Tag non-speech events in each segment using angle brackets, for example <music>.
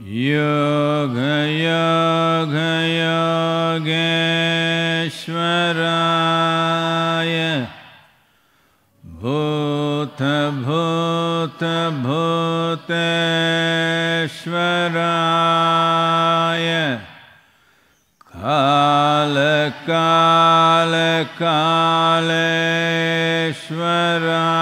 योगय गयोगेश्वराय भूत भो भूत श्वराय काल कालकालरा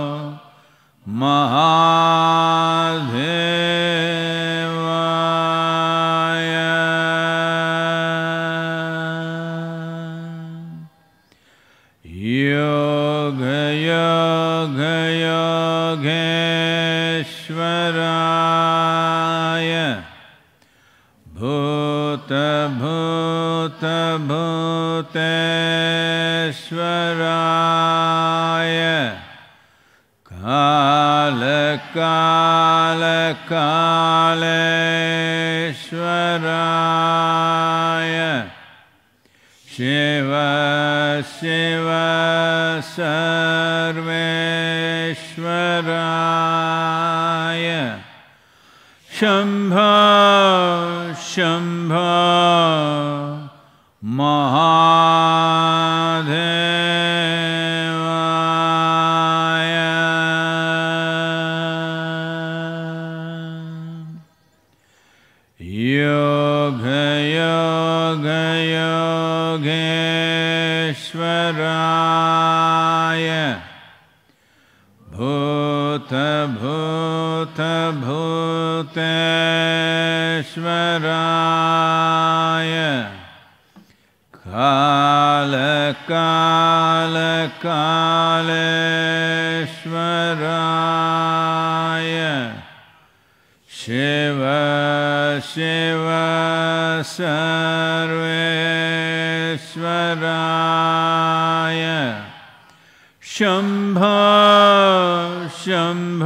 काल काल कालकालकालेश्वराय शिव शिव सर्वेश्वराय शंभ शंभ भूतेश्वराय कालकालकालेश्वराय शिव शिव सर्वेश्वराय शंभ शंभ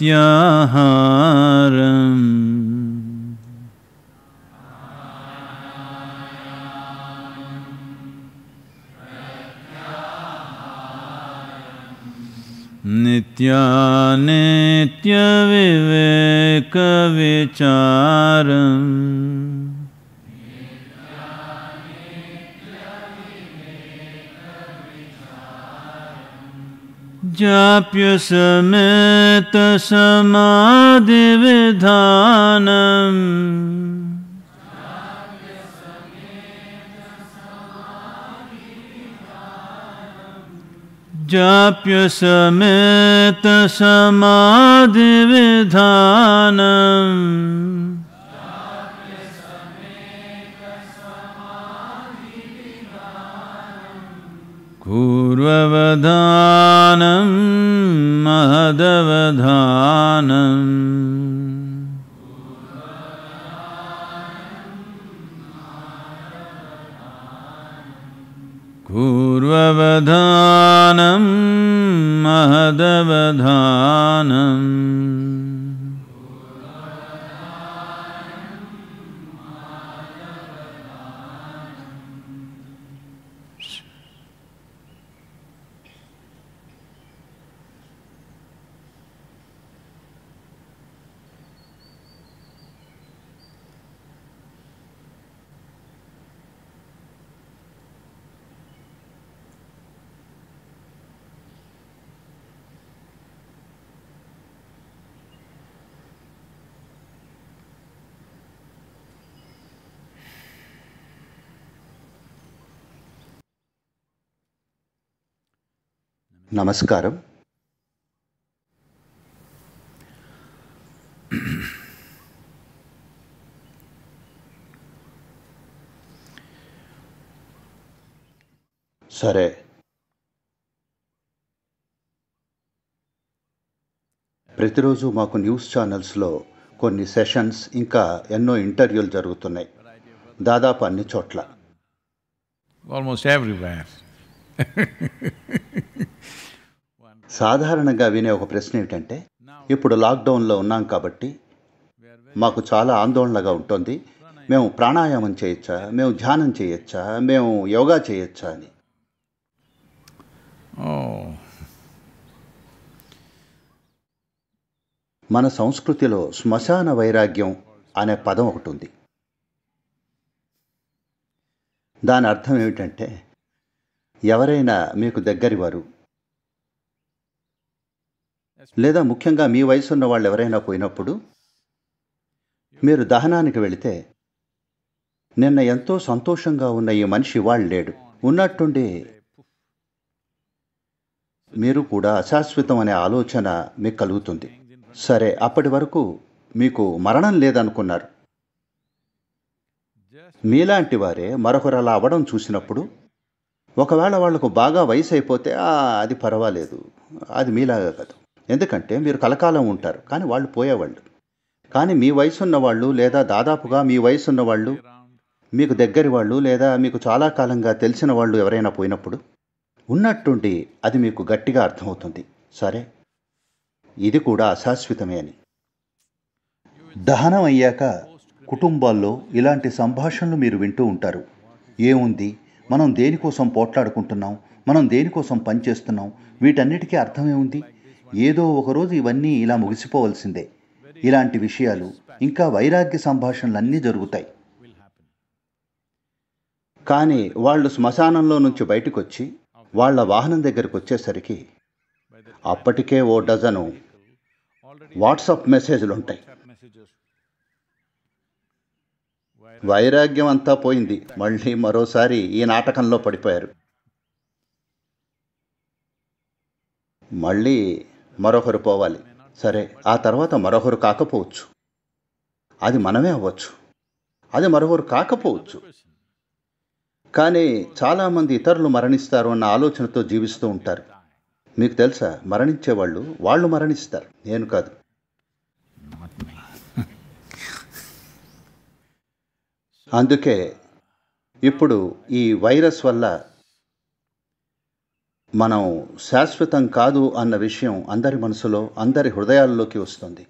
प्रत्याहारम् नित्यानित्यविवेकविचारम् जाप्य समेत समाधिविधानम् जाप्य समेत समाधिविधानम् पूर्ववधानं महदवधानम् पूर्ववधानं महदवधानम् నమస్కారం సరే ప్రతిరోజు మాకు న్యూస్ ఛానల్స్లో కొన్ని సెషన్స్ ఇంకా ఎన్నో ఇంటర్వ్యూలు జరుగుతున్నాయి దాదాపు అన్ని చోట్ల ఆల్మోస్ట్ ఎవ్రీవేర్ <laughs> సాధారణంగా వినే ఒక ప్రశ్న ఏమిటంటే ఇప్పుడు లాక్డౌన్లో ఉన్నాం కాబట్టి మాకు చాలా ఆందోళనగా ఉంటుంది మేము ప్రాణాయామం చేయొచ్చా మేము ధ్యానం చేయొచ్చా మేము యోగా చేయొచ్చా అని మన సంస్కృతిలో శ్మశాన వైరాగ్యం అనే పదం ఒకటి ఉంది దాని అర్థం ఏమిటంటే ఎవరైనా మీకు దగ్గరి వారు లేదా ముఖ్యంగా మీ వయసు ఉన్న వాళ్ళు ఎవరైనా పోయినప్పుడు మీరు దహనానికి వెళితే నిన్న ఎంతో సంతోషంగా ఉన్న ఈ మనిషి వాళ్ళు లేడు ఉన్నట్టుండి మీరు కూడా అశాశ్వతం అనే ఆలోచన మీకు కలుగుతుంది సరే అప్పటి వరకు మీకు మరణం లేదనుకున్నారు మీలాంటి వారే మరొకరు అలా అవ్వడం చూసినప్పుడు ఒకవేళ వాళ్లకు బాగా వయసు అయిపోతే అది పర్వాలేదు అది మీలాగా కదా ఎందుకంటే మీరు కలకాలం ఉంటారు కానీ వాళ్ళు పోయేవాళ్ళు కానీ మీ వయసు ఉన్నవాళ్ళు లేదా దాదాపుగా మీ వయసు ఉన్నవాళ్ళు మీకు దగ్గరి వాళ్ళు లేదా మీకు చాలా కాలంగా తెలిసిన వాళ్ళు ఎవరైనా పోయినప్పుడు ఉన్నట్టుండి అది మీకు గట్టిగా అర్థమవుతుంది సరే ఇది కూడా అశాశ్వతమే అని దహనం అయ్యాక కుటుంబాల్లో ఇలాంటి సంభాషణలు మీరు వింటూ ఉంటారు ఏముంది మనం దేనికోసం పోట్లాడుకుంటున్నాం మనం దేనికోసం పనిచేస్తున్నాం వీటన్నిటికీ అర్థమేముంది ఏదో ఒకరోజు ఇవన్నీ ఇలా ముగిసిపోవలసిందే ఇలాంటి విషయాలు ఇంకా వైరాగ్య సంభాషణలన్నీ జరుగుతాయి కానీ వాళ్ళు శ్మశానంలో నుంచి బయటకు వచ్చి వాళ్ళ వాహనం దగ్గరకు వచ్చేసరికి అప్పటికే ఓ డజను వాట్సాప్ మెసేజ్లు ఉంటాయి వైరాగ్యం అంతా పోయింది మళ్ళీ మరోసారి ఈ నాటకంలో పడిపోయారు మళ్ళీ మరొకరు పోవాలి సరే ఆ తర్వాత మరొకరు కాకపోవచ్చు అది మనమే అవ్వచ్చు అది మరొకరు కాకపోవచ్చు కానీ చాలామంది ఇతరులు మరణిస్తారు అన్న ఆలోచనతో జీవిస్తూ ఉంటారు మీకు తెలుసా మరణించేవాళ్ళు వాళ్ళు మరణిస్తారు నేను కాదు అందుకే ఇప్పుడు ఈ వైరస్ వల్ల మనం శాశ్వతం కాదు అన్న విషయం అందరి మనసులో అందరి హృదయాల్లోకి వస్తుంది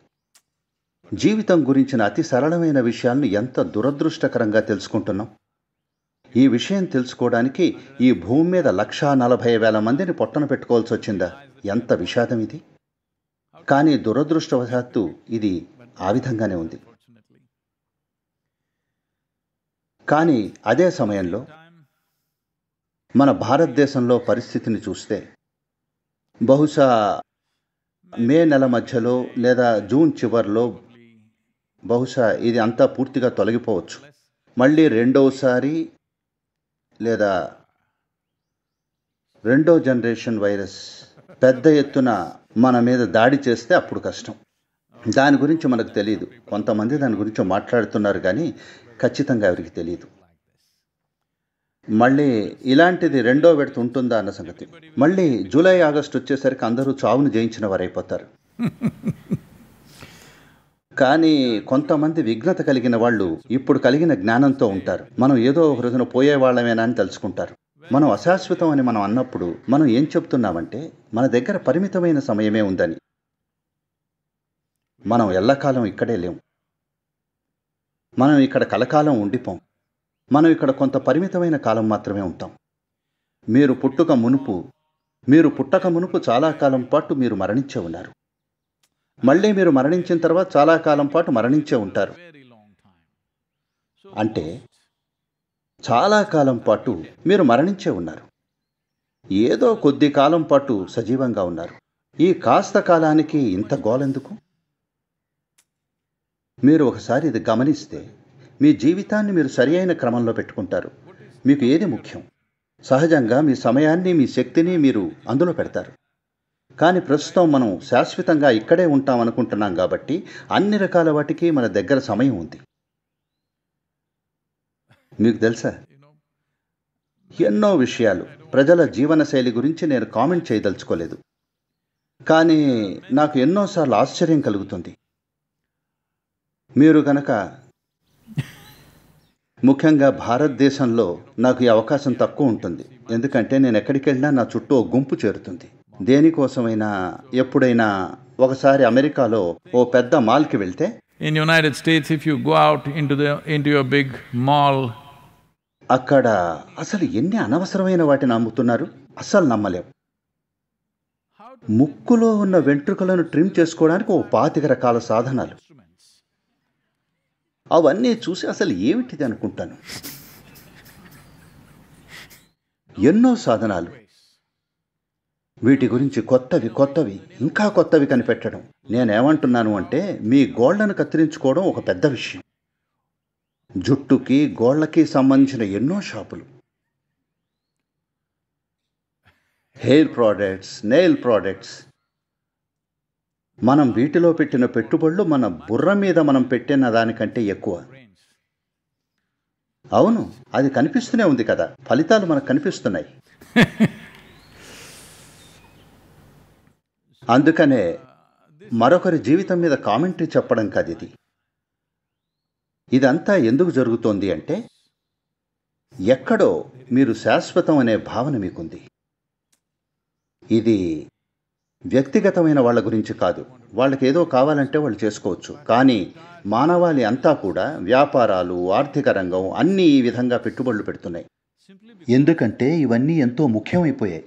జీవితం గురించిన అతి సరళమైన విషయాలను ఎంత దురదృష్టకరంగా తెలుసుకుంటున్నాం ఈ విషయం తెలుసుకోవడానికి ఈ భూమి మీద లక్షా నలభై వేల మందిని పొట్టన పెట్టుకోవాల్సి వచ్చిందా ఎంత విషాదం ఇది కానీ దురదృష్టవశాత్తు ఇది ఆ విధంగానే ఉంది కానీ అదే సమయంలో మన భారతదేశంలో పరిస్థితిని చూస్తే బహుశా మే నెల మధ్యలో లేదా జూన్ చివరిలో బహుశా ఇది అంతా పూర్తిగా తొలగిపోవచ్చు మళ్ళీ రెండవసారి లేదా రెండో జనరేషన్ వైరస్ పెద్ద ఎత్తున మన మీద దాడి చేస్తే అప్పుడు కష్టం దాని గురించి మనకు తెలియదు కొంతమంది దాని గురించి మాట్లాడుతున్నారు కానీ ఖచ్చితంగా ఎవరికి తెలియదు మళ్ళీ ఇలాంటిది రెండో విడత ఉంటుందా అన్న సంగతి మళ్ళీ జూలై ఆగస్టు వచ్చేసరికి అందరూ చావును జయించిన వారైపోతారు కానీ కొంతమంది విఘ్నత కలిగిన వాళ్ళు ఇప్పుడు కలిగిన జ్ఞానంతో ఉంటారు మనం ఏదో ఒక రోజున పోయేవాళ్ళమేనా అని తలుచుకుంటారు మనం అశాశ్వతం అని మనం అన్నప్పుడు మనం ఏం చెప్తున్నామంటే మన దగ్గర పరిమితమైన సమయమే ఉందని మనం ఎల్లకాలం ఇక్కడే లేము మనం ఇక్కడ కలకాలం ఉండిపోం మనం ఇక్కడ కొంత పరిమితమైన కాలం మాత్రమే ఉంటాం మీరు పుట్టుక మునుపు మీరు పుట్టక మునుపు చాలా కాలం పాటు మీరు మరణించే ఉన్నారు మళ్ళీ మీరు మరణించిన తర్వాత చాలా కాలం పాటు మరణించే ఉంటారు అంటే చాలా కాలం పాటు మీరు మరణించే ఉన్నారు ఏదో కొద్ది కాలం పాటు సజీవంగా ఉన్నారు ఈ కాస్త కాలానికి ఇంత గోలెందుకు మీరు ఒకసారి ఇది గమనిస్తే మీ జీవితాన్ని మీరు సరి అయిన క్రమంలో పెట్టుకుంటారు మీకు ఏది ముఖ్యం సహజంగా మీ సమయాన్ని మీ శక్తిని మీరు అందులో పెడతారు కానీ ప్రస్తుతం మనం శాశ్వతంగా ఇక్కడే ఉంటాం అనుకుంటున్నాం కాబట్టి అన్ని రకాల వాటికి మన దగ్గర సమయం ఉంది మీకు తెలుసా ఎన్నో విషయాలు ప్రజల జీవనశైలి గురించి నేను కామెంట్ చేయదలుచుకోలేదు కానీ నాకు ఎన్నోసార్లు ఆశ్చర్యం కలుగుతుంది మీరు కనుక ముఖ్యంగా భారతదేశంలో నాకు ఈ అవకాశం తక్కువ ఉంటుంది ఎందుకంటే నేను ఎక్కడికి వెళ్ళినా నా చుట్టూ గుంపు చేరుతుంది దేనికోసమైనా ఎప్పుడైనా ఒకసారి అమెరికాలో ఓ పెద్ద మాల్కి వెళ్తే in United States if you go out into the into your big mall అక్కడ అసలు ఎన్ని అనవసరమైన వాటిని అమ్ముతున్నారు అస్సలు నమ్మలేము ముక్కులో ఉన్న వెంట్రుకలను ట్రిమ్ చేసుకోవడానికి ఓ పాతిక రకాల సాధనాలు అవన్నీ చూసి అసలు ఏమిటిది అనుకుంటాను ఎన్నో సాధనాలు వీటి గురించి కొత్తవి కొత్తవి ఇంకా కొత్తవి కనిపెట్టడం నేనేమంటున్నాను అంటే మీ గోళ్లను కత్తిరించుకోవడం ఒక పెద్ద విషయం జుట్టుకి గోళ్లకి సంబంధించిన ఎన్నో షాపులు హెయిర్ ప్రోడక్ట్స్ నెయిల్ ప్రోడక్ట్స్ మనం వీటిలో పెట్టిన పెట్టుబడులు మన బుర్ర మీద మనం పెట్టిన దానికంటే ఎక్కువ అవును అది కనిపిస్తూనే ఉంది కదా ఫలితాలు మనకు కనిపిస్తున్నాయి అందుకనే మరొకరి జీవితం మీద కామెంటరీ చెప్పడం కాదు ఇది ఇదంతా ఎందుకు జరుగుతోంది అంటే ఎక్కడో మీరు శాశ్వతం అనే భావన మీకుంది ఇది వ్యక్తిగతమైన వాళ్ళ గురించి కాదు వాళ్ళకి ఏదో కావాలంటే వాళ్ళు చేసుకోవచ్చు కానీ మానవాళి అంతా కూడా వ్యాపారాలు ఆర్థిక రంగం అన్నీ ఈ విధంగా పెట్టుబడులు పెడుతున్నాయి ఎందుకంటే ఇవన్నీ ఎంతో ముఖ్యమైపోయాయి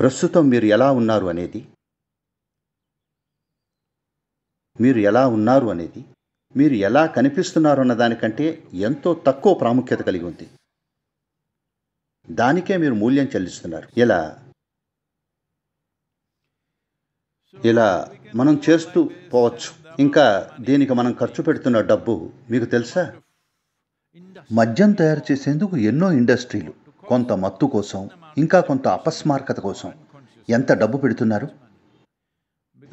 ప్రస్తుతం మీరు ఎలా ఉన్నారు అనేది మీరు ఎలా ఉన్నారు అనేది మీరు ఎలా కనిపిస్తున్నారు అన్న దానికంటే ఎంతో తక్కువ ప్రాముఖ్యత కలిగి ఉంది దానికే మీరు మూల్యం చెల్లిస్తున్నారు ఇలా ఇలా మనం చేస్తూ పోవచ్చు ఇంకా దీనికి మనం ఖర్చు పెడుతున్న డబ్బు మీకు తెలుసా మద్యం తయారు చేసేందుకు ఎన్నో ఇండస్ట్రీలు కొంత మత్తు కోసం ఇంకా కొంత అపస్మారకత కోసం ఎంత డబ్బు పెడుతున్నారు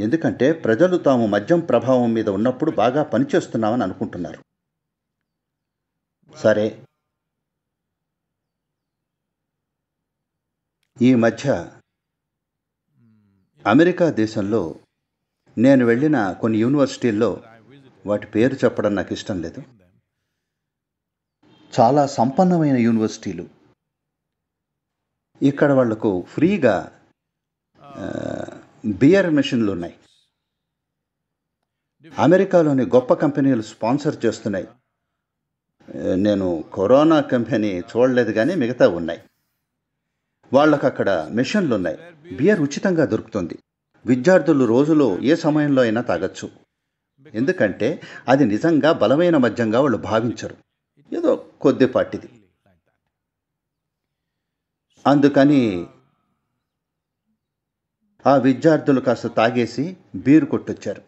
ఎందుకంటే ప్రజలు తాము మద్యం ప్రభావం మీద ఉన్నప్పుడు బాగా పనిచేస్తున్నామని అనుకుంటున్నారు సరే ఈ మధ్య అమెరికా దేశంలో నేను వెళ్ళిన కొన్ని యూనివర్సిటీల్లో వాటి పేరు చెప్పడం నాకు ఇష్టం లేదు చాలా సంపన్నమైన యూనివర్సిటీలు ఇక్కడ వాళ్లకు ఫ్రీగా బియర్ మిషన్లు ఉన్నాయి అమెరికాలోని గొప్ప కంపెనీలు స్పాన్సర్ చేస్తున్నాయి నేను కరోనా కంపెనీ చూడలేదు కానీ మిగతా ఉన్నాయి వాళ్ళకు అక్కడ మిషన్లు ఉన్నాయి బియర్ ఉచితంగా దొరుకుతుంది విద్యార్థులు రోజులో ఏ సమయంలో అయినా తాగొచ్చు ఎందుకంటే అది నిజంగా బలమైన మద్యంగా వాళ్ళు భావించరు ఏదో కొద్దిపాటిది అందుకని ఆ విద్యార్థులు కాస్త తాగేసి బీరు కొట్టొచ్చారు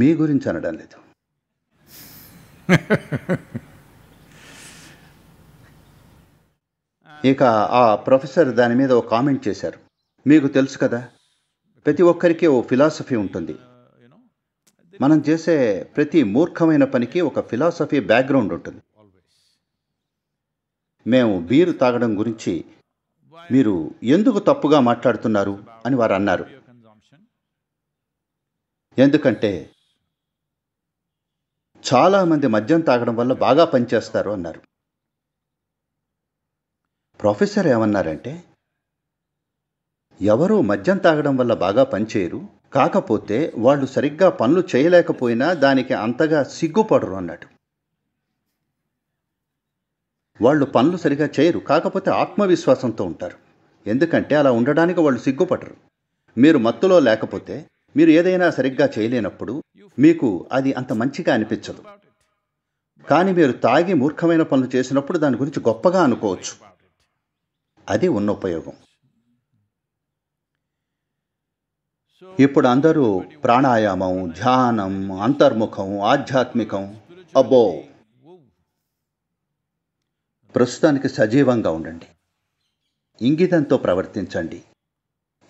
మీ గురించి అనడం లేదు <laughs> ఇక ఆ ప్రొఫెసర్ దాని మీద ఓ కామెంట్ చేశారు మీకు తెలుసు కదా ప్రతి ఒక్కరికి ఓ ఫిలాసఫీ ఉంటుంది మనం చేసే ప్రతి మూర్ఖమైన పనికి ఒక ఫిలాసఫీ బ్యాక్గ్రౌండ్ ఉంటుంది మేము బీరు తాగడం గురించి మీరు ఎందుకు తప్పుగా మాట్లాడుతున్నారు అని వారు అన్నారు ఎందుకంటే చాలామంది మద్యం తాగడం వల్ల బాగా పనిచేస్తారు అన్నారు ప్రొఫెసర్ ఏమన్నారంటే ఎవరో మద్యం తాగడం వల్ల బాగా పనిచేయరు కాకపోతే వాళ్ళు సరిగ్గా పనులు చేయలేకపోయినా దానికి అంతగా సిగ్గుపడరు అన్నాడు వాళ్ళు పనులు సరిగా చేయరు కాకపోతే ఆత్మవిశ్వాసంతో ఉంటారు ఎందుకంటే అలా ఉండడానికి వాళ్ళు సిగ్గుపడరు మీరు మత్తులో లేకపోతే మీరు ఏదైనా సరిగ్గా చేయలేనప్పుడు మీకు అది అంత మంచిగా అనిపించదు కానీ మీరు తాగి మూర్ఖమైన పనులు చేసినప్పుడు దాని గురించి గొప్పగా అనుకోవచ్చు అది ఉన్న ఉపయోగం ఇప్పుడు అందరూ ప్రాణాయామం ధ్యానం అంతర్ముఖం ఆధ్యాత్మికం అబ్బో ప్రస్తుతానికి సజీవంగా ఉండండి ఇంగితంతో ప్రవర్తించండి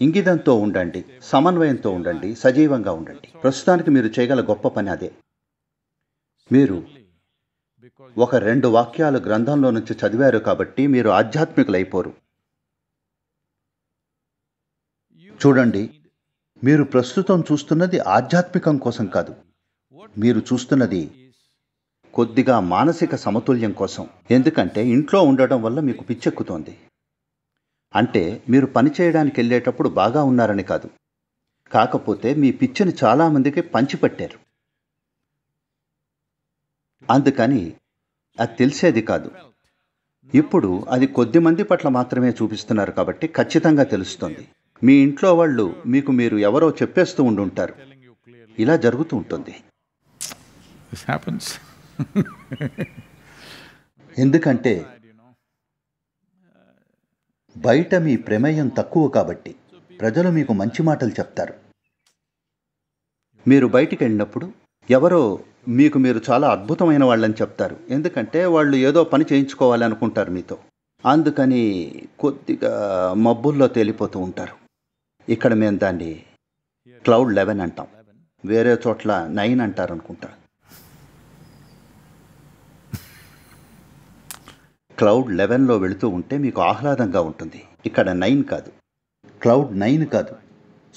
ఇంగితంతో ఉండండి సమన్వయంతో ఉండండి సజీవంగా ఉండండి ప్రస్తుతానికి మీరు చేయగల గొప్ప పని అదే మీరు ఒక రెండు వాక్యాలు గ్రంథంలో నుంచి చదివారు కాబట్టి మీరు ఆధ్యాత్మికులైపోరు చూడండి మీరు ప్రస్తుతం చూస్తున్నది ఆధ్యాత్మికం కోసం కాదు మీరు చూస్తున్నది కొద్దిగా మానసిక సమతుల్యం కోసం ఎందుకంటే ఇంట్లో ఉండడం వల్ల మీకు పిచ్చెక్కుతోంది అంటే మీరు పని చేయడానికి వెళ్ళేటప్పుడు బాగా ఉన్నారని కాదు కాకపోతే మీ పిచ్చని చాలామందికి పంచిపెట్టారు అందుకని అది తెలిసేది కాదు ఇప్పుడు అది కొద్ది మంది పట్ల మాత్రమే చూపిస్తున్నారు కాబట్టి ఖచ్చితంగా తెలుస్తుంది మీ ఇంట్లో వాళ్ళు మీకు మీరు ఎవరో చెప్పేస్తూ ఉండుంటారు ఇలా జరుగుతూ ఉంటుంది <laughs> ఎందుకంటే బయట మీ ప్రమేయం తక్కువ కాబట్టి ప్రజలు మీకు మంచి మాటలు చెప్తారు మీరు బయటికి వెళ్ళినప్పుడు ఎవరో మీకు మీరు చాలా అద్భుతమైన వాళ్ళని చెప్తారు ఎందుకంటే వాళ్ళు ఏదో పని చేయించుకోవాలనుకుంటారు మీతో అందుకని కొద్దిగా మబ్బుల్లో తేలిపోతూ ఉంటారు ఇక్కడ మేము దాన్ని క్లౌడ్ లెవెన్ అంటాం వేరే చోట్ల నైన్ అంటారు అనుకుంటా క్లౌడ్ లెవెన్లో వెళుతూ ఉంటే మీకు ఆహ్లాదంగా ఉంటుంది ఇక్కడ నైన్ కాదు క్లౌడ్ నైన్ కాదు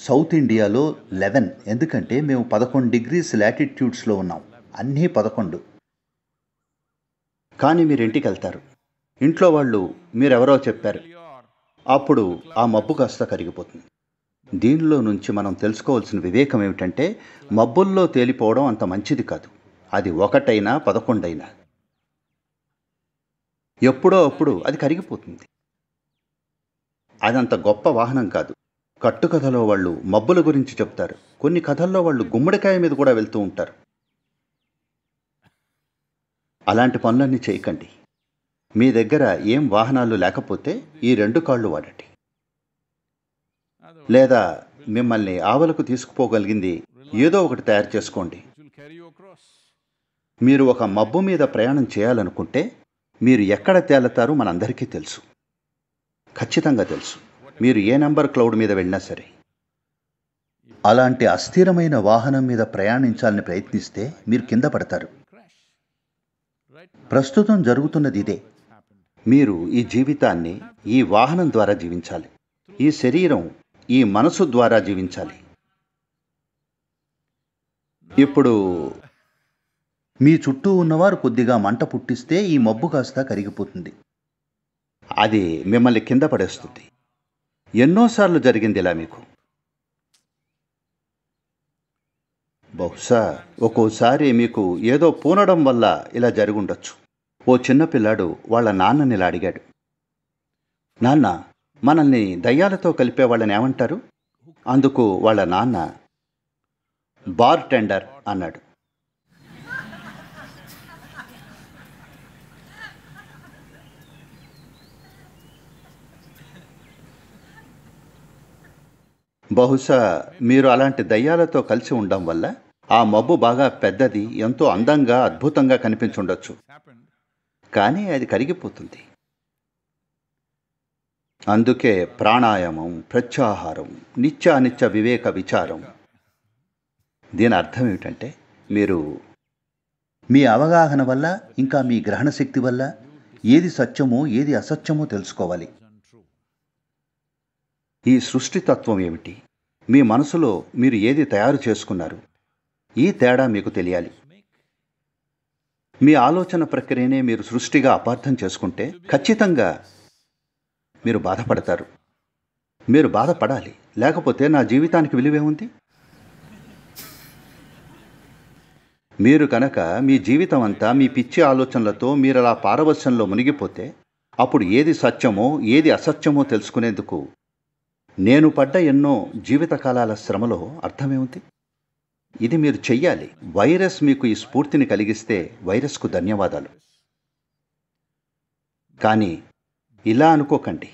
సౌత్ ఇండియాలో లెవెన్ ఎందుకంటే మేము పదకొండు డిగ్రీస్ లాటిట్యూడ్స్లో ఉన్నాం అన్నీ పదకొండు కానీ మీరు ఇంటికి వెళ్తారు ఇంట్లో వాళ్ళు మీరెవరో చెప్పారు అప్పుడు ఆ మబ్బు కాస్త కరిగిపోతుంది దీనిలో నుంచి మనం తెలుసుకోవాల్సిన వివేకం ఏమిటంటే మబ్బుల్లో తేలిపోవడం అంత మంచిది కాదు అది ఒకటైనా పదకొండైనా ఎప్పుడో అప్పుడు అది కరిగిపోతుంది అదంత గొప్ప వాహనం కాదు కట్టుకథలో వాళ్ళు మబ్బుల గురించి చెప్తారు కొన్ని కథల్లో వాళ్ళు గుమ్మడికాయ మీద కూడా వెళ్తూ ఉంటారు అలాంటి పనులన్నీ చేయకండి మీ దగ్గర ఏం వాహనాలు లేకపోతే ఈ రెండు కాళ్ళు వాడండి లేదా మిమ్మల్ని ఆవలకు తీసుకుపోగలిగింది ఏదో ఒకటి తయారు చేసుకోండి మీరు ఒక మబ్బు మీద ప్రయాణం చేయాలనుకుంటే మీరు ఎక్కడ తేలతారో మనందరికీ తెలుసు ఖచ్చితంగా తెలుసు మీరు ఏ నెంబర్ క్లౌడ్ మీద వెళ్ళినా సరే అలాంటి అస్థిరమైన వాహనం మీద ప్రయాణించాలని ప్రయత్నిస్తే మీరు కింద పడతారు ప్రస్తుతం జరుగుతున్నది ఇదే మీరు ఈ జీవితాన్ని ఈ వాహనం ద్వారా జీవించాలి ఈ శరీరం ఈ మనసు ద్వారా జీవించాలి ఇప్పుడు మీ చుట్టూ ఉన్నవారు కొద్దిగా మంట పుట్టిస్తే ఈ మబ్బు కాస్త కరిగిపోతుంది అది మిమ్మల్ని కింద పడేస్తుంది ఎన్నోసార్లు జరిగింది ఇలా మీకు బహుశా ఒక్కోసారి మీకు ఏదో పూనడం వల్ల ఇలా ఉండొచ్చు ఓ చిన్నపిల్లాడు వాళ్ళ నాన్నని ఇలా అడిగాడు నాన్న మనల్ని దయ్యాలతో కలిపే వాళ్ళని ఏమంటారు అందుకు వాళ్ళ నాన్న బార్ టెండర్ అన్నాడు బహుశా మీరు అలాంటి దయ్యాలతో కలిసి ఉండడం వల్ల ఆ మబ్బు బాగా పెద్దది ఎంతో అందంగా అద్భుతంగా కనిపించుండొచ్చు కానీ అది కరిగిపోతుంది అందుకే ప్రాణాయామం ప్రత్యాహారం నిత్యానిత్య వివేక విచారం దీని అర్థం ఏమిటంటే మీరు మీ అవగాహన వల్ల ఇంకా మీ గ్రహణ శక్తి వల్ల ఏది సత్యమో ఏది అసత్యమో తెలుసుకోవాలి ఈ సృష్టి తత్వం ఏమిటి మీ మనసులో మీరు ఏది తయారు చేసుకున్నారు ఈ తేడా మీకు తెలియాలి మీ ఆలోచన ప్రక్రియనే మీరు సృష్టిగా అపార్థం చేసుకుంటే ఖచ్చితంగా మీరు బాధపడతారు మీరు బాధపడాలి లేకపోతే నా జీవితానికి విలువేముంది మీరు కనుక మీ జీవితం అంతా మీ పిచ్చి ఆలోచనలతో మీరు అలా పారవశ్యంలో మునిగిపోతే అప్పుడు ఏది సత్యమో ఏది అసత్యమో తెలుసుకునేందుకు నేను పడ్డ ఎన్నో జీవితకాలాల శ్రమలో అర్థమేమిటి ఇది మీరు చెయ్యాలి వైరస్ మీకు ఈ స్ఫూర్తిని కలిగిస్తే వైరస్కు ధన్యవాదాలు కానీ ఇలా అనుకోకండి